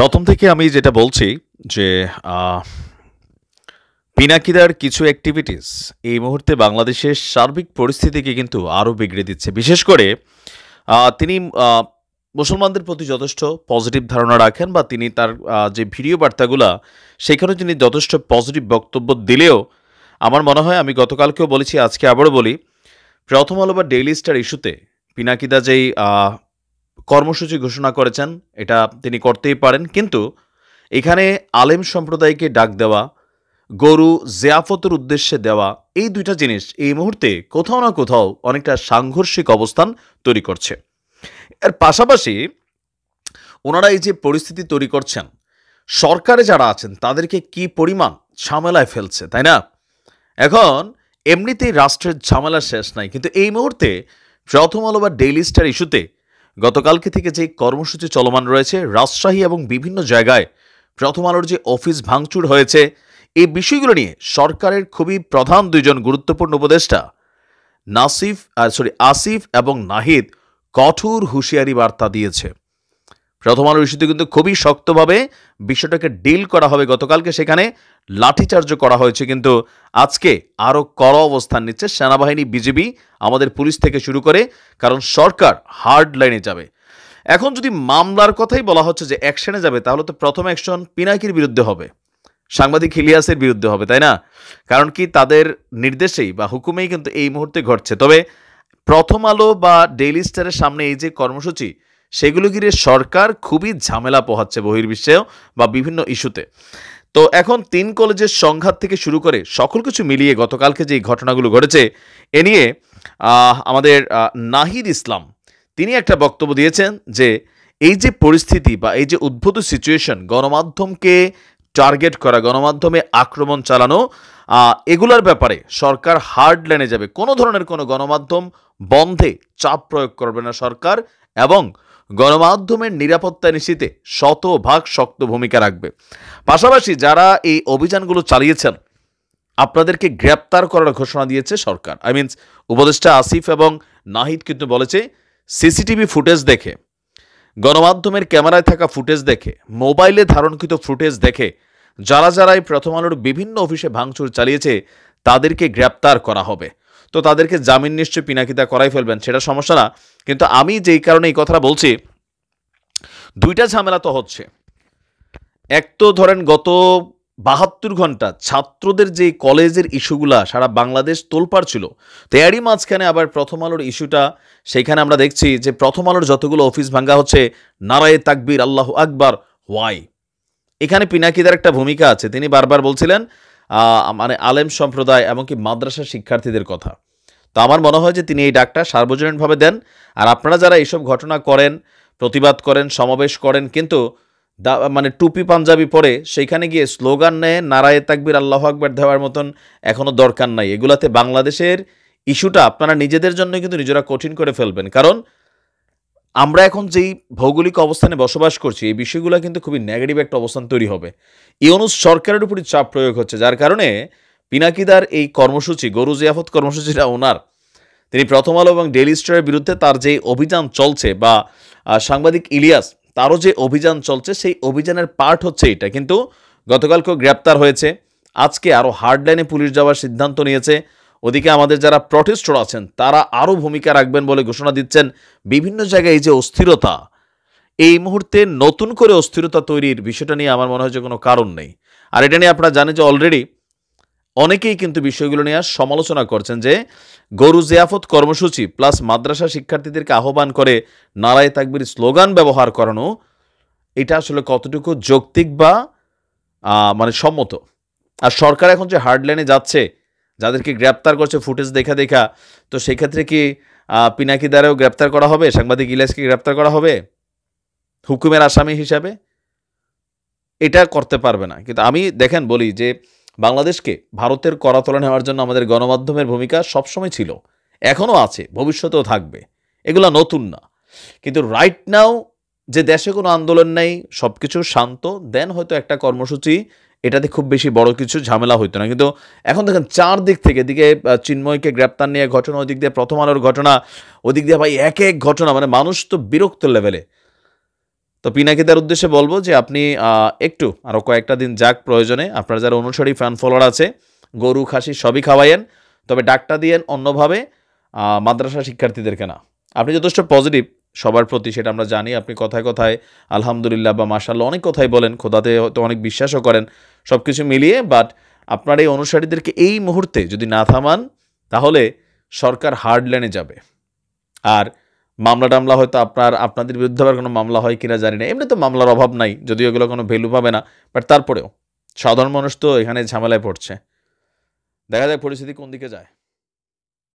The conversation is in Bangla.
প্রথম থেকে আমি যেটা বলছি যে পিনাকিদার কিছু অ্যাক্টিভিটিস এই মুহূর্তে বাংলাদেশের সার্বিক পরিস্থিতিকে কিন্তু আরও বিগড়ে দিচ্ছে বিশেষ করে তিনি মুসলমানদের প্রতি যথেষ্ট পজিটিভ ধারণা রাখেন বা তিনি তার যে ভিডিও বার্তাগুলা সেখানেও তিনি যথেষ্ট পজিটিভ বক্তব্য দিলেও আমার মনে হয় আমি গতকালকেও বলেছি আজকে আবারও বলি প্রথম আলো বা ডেইলি স্টার ইস্যুতে পিনাকিদা যেই কর্মসূচি ঘোষণা করেছেন এটা তিনি করতেই পারেন কিন্তু এখানে আলেম সম্প্রদায়কে ডাক দেওয়া গরু জিয়াফতের উদ্দেশ্যে দেওয়া এই দুইটা জিনিস এই মুহূর্তে কোথাও না কোথাও অনেকটা সাংঘর্ষিক অবস্থান তৈরি করছে এর পাশাপাশি ওনারা এই যে পরিস্থিতি তৈরি করছেন সরকারে যারা আছেন তাদেরকে কি পরিমাণ ঝামেলায় ফেলছে তাই না এখন এমনিতেই রাষ্ট্রের ঝামেলা শেষ নাই কিন্তু এই মুহূর্তে প্রথম আলো বা ডেইলি স্টার ইস্যুতে গতকালকে থেকে যে কর্মসূচি চলমান রয়েছে রাজশাহী এবং বিভিন্ন জায়গায় প্রথম আলোর যে অফিস ভাঙচুর হয়েছে এই বিষয়গুলো নিয়ে সরকারের খুবই প্রধান দুইজন গুরুত্বপূর্ণ উপদেষ্টা নাসিফ সরি আসিফ এবং নাহিদ কঠোর হুঁশিয়ারি বার্তা দিয়েছে প্রথম আলোর ইস্যুতে কিন্তু খুবই শক্তভাবে বিষয়টাকে ডিল করা হবে গতকালকে সেখানে লাঠিচার্জ করা হয়েছে কিন্তু আজকে আরও কড়া অবস্থান নিচ্ছে সেনাবাহিনী বিজেপি আমাদের পুলিশ থেকে শুরু করে কারণ সরকার হার্ড লাইনে যাবে এখন যদি মামলার কথাই বলা হচ্ছে যে অ্যাকশনে যাবে তাহলে তো প্রথম অ্যাকশন পিনাকির বিরুদ্ধে হবে সাংবাদিক ইলিয়াসের বিরুদ্ধে হবে তাই না কারণ কি তাদের নির্দেশেই বা হুকুমেই কিন্তু এই মুহূর্তে ঘটছে তবে প্রথম আলো বা ডেইলি স্টারের সামনে এই যে কর্মসূচি সেগুলো ঘিরে সরকার খুবই ঝামেলা পোহাচ্ছে বহির্বিশ্বেও বা বিভিন্ন ইস্যুতে তো এখন তিন কলেজের সংঘাত থেকে শুরু করে সকল কিছু মিলিয়ে গতকালকে যে ঘটনাগুলো ঘটেছে এ নিয়ে আমাদের নাহিদ ইসলাম তিনি একটা বক্তব্য দিয়েছেন যে এই যে পরিস্থিতি বা এই যে উদ্ভূত সিচুয়েশন গণমাধ্যমকে টার্গেট করা গণমাধ্যমে আক্রমণ চালানো এগুলার ব্যাপারে সরকার হার্ড লাইনে যাবে কোনো ধরনের কোনো গণমাধ্যম বন্ধে চাপ প্রয়োগ করবে না সরকার এবং গণমাধ্যমের নিরাপত্তা নিশ্চিতে শতভাগ শক্ত ভূমিকা রাখবে পাশাপাশি যারা এই অভিযানগুলো চালিয়েছেন আপনাদেরকে গ্রেপ্তার করার ঘোষণা দিয়েছে সরকার আই মিনস উপদেষ্টা আসিফ এবং নাহিদ কিন্তু বলেছে সিসিটিভি ফুটেজ দেখে গণমাধ্যমের ক্যামেরায় থাকা ফুটেজ দেখে মোবাইলে ধারণকৃত ফুটেজ দেখে যারা যারা এই প্রথম আলোর বিভিন্ন অফিসে ভাঙচুর চালিয়েছে তাদেরকে গ্রেপ্তার করা হবে তো তাদেরকে জামিন নিশ্চয় পিনাকিতা করাই ফেলবেন সেটা সমস্যা না কিন্তু আমি যেই কারণে এই কথাটা বলছি দুইটা ঝামেলা তো হচ্ছে এক তো ধরেন গত বাহাত্তর ঘন্টা ছাত্রদের যে কলেজের ইস্যুগুলা সারা বাংলাদেশ তোলপাড় ছিল তো এরই মাঝখানে আবার প্রথম আলোর ইস্যুটা সেইখানে আমরা দেখছি যে প্রথম আলোর যতগুলো অফিস ভাঙ্গা হচ্ছে নারায়ে তাকবির আল্লাহ আকবার ওয়াই এখানে পিনাকিদার একটা ভূমিকা আছে তিনি বারবার বলছিলেন মানে আলেম সম্প্রদায় এমনকি মাদ্রাসা শিক্ষার্থীদের কথা তো আমার মনে হয় যে তিনি এই ডাকটা সার্বজনীনভাবে দেন আর আপনারা যারা এইসব ঘটনা করেন প্রতিবাদ করেন সমাবেশ করেন কিন্তু মানে টুপি পাঞ্জাবি পরে সেইখানে গিয়ে স্লোগান নেয় নারায়ে তাকবির আল্লাহ আকবর দেওয়ার মতন এখনও দরকার নাই এগুলাতে বাংলাদেশের ইস্যুটা আপনারা নিজেদের জন্য কিন্তু নিজেরা কঠিন করে ফেলবেন কারণ আমরা এখন যেই ভৌগোলিক অবস্থানে বসবাস করছি এই বিষয়গুলো কিন্তু খুবই নেগেটিভ একটা অবস্থান তৈরি হবে ইউনুস সরকারের উপরই চাপ প্রয়োগ হচ্ছে যার কারণে পিনাকিদার এই কর্মসূচি গরু জিয়াফত কর্মসূচিটা ওনার তিনি প্রথম আলো এবং ডেলি স্টারের বিরুদ্ধে তার যে অভিযান চলছে বা সাংবাদিক ইলিয়াস তারও যে অভিযান চলছে সেই অভিযানের পার্ট হচ্ছে এটা কিন্তু গতকালকেও গ্রেপ্তার হয়েছে আজকে আরও হার্ডলাইনে পুলিশ যাওয়ার সিদ্ধান্ত নিয়েছে ওদিকে আমাদের যারা প্রটেস্টর আছেন তারা আরও ভূমিকা রাখবেন বলে ঘোষণা দিচ্ছেন বিভিন্ন জায়গায় এই যে অস্থিরতা এই মুহূর্তে নতুন করে অস্থিরতা তৈরির বিষয়টা নিয়ে আমার মনে হয় যে কোনো কারণ নেই আর এটা নিয়ে আপনারা জানেন যে অলরেডি অনেকেই কিন্তু বিষয়গুলো নিয়ে সমালোচনা করছেন যে গরু জিয়াফত কর্মসূচি প্লাস মাদ্রাসা শিক্ষার্থীদেরকে আহ্বান করে নারায় তাকবির স্লোগান ব্যবহার করানো এটা আসলে কতটুকু যৌক্তিক বা মানে সম্মত আর সরকার এখন যে হার্ডলাইনে যাচ্ছে যাদেরকে গ্রেপ্তার করছে ফুটেজ দেখা দেখা তো সেক্ষেত্রে কি পিনাকি দ্বারাও গ্রেপ্তার করা হবে সাংবাদিক ইলাসকে গ্রেপ্তার করা হবে হুকুমের আসামি হিসাবে এটা করতে পারবে না কিন্তু আমি দেখেন বলি যে বাংলাদেশকে ভারতের করাতলা নেওয়ার জন্য আমাদের গণমাধ্যমের ভূমিকা সবসময় ছিল এখনও আছে ভবিষ্যতেও থাকবে এগুলো নতুন না কিন্তু রাইট নাও যে দেশে কোনো আন্দোলন নেই সব কিছু শান্ত দেন হয়তো একটা কর্মসূচি এটাতে খুব বেশি বড় কিছু ঝামেলা হইতো না কিন্তু এখন দেখেন চার দিক থেকে এদিকে চিন্ময়কে গ্রেপ্তার নিয়ে ঘটনা ওদিক দিয়ে প্রথম আলোর ঘটনা ওদিক দিয়ে ভাই এক এক ঘটনা মানে মানুষ তো বিরক্ত লেভেলে তো পিনাকিদার উদ্দেশ্যে বলবো যে আপনি একটু আরও কয়েকটা দিন যাক প্রয়োজনে আপনার যারা অনুসারী ফ্যান ফলোয়ার আছে গরু খাসি সবই খাওয়াইয়েন তবে ডাকটা দিয়েন অন্যভাবে মাদ্রাসা শিক্ষার্থীদেরকে না আপনি যথেষ্ট পজিটিভ সবার প্রতি সেটা আমরা জানি আপনি কথায় কথায় আলহামদুলিল্লাহ বা মাশাল্লাহ অনেক কথাই বলেন খোদাতে হয়তো অনেক বিশ্বাসও করেন সব কিছু মিলিয়ে বাট আপনার এই অনুসারীদেরকে এই মুহূর্তে যদি না থামান তাহলে সরকার লেনে যাবে আর মামলা টামলা হয়তো আপনার আপনাদের বিরুদ্ধে আবার কোনো মামলা হয় কিনা জানি না এমনি তো মামলার অভাব নাই যদিও এগুলো কোনো ভ্যালু পাবে না বাট তারপরেও সাধারণ মানুষ তো এখানে ঝামেলায় পড়ছে দেখা যাক পরিস্থিতি কোন দিকে যায়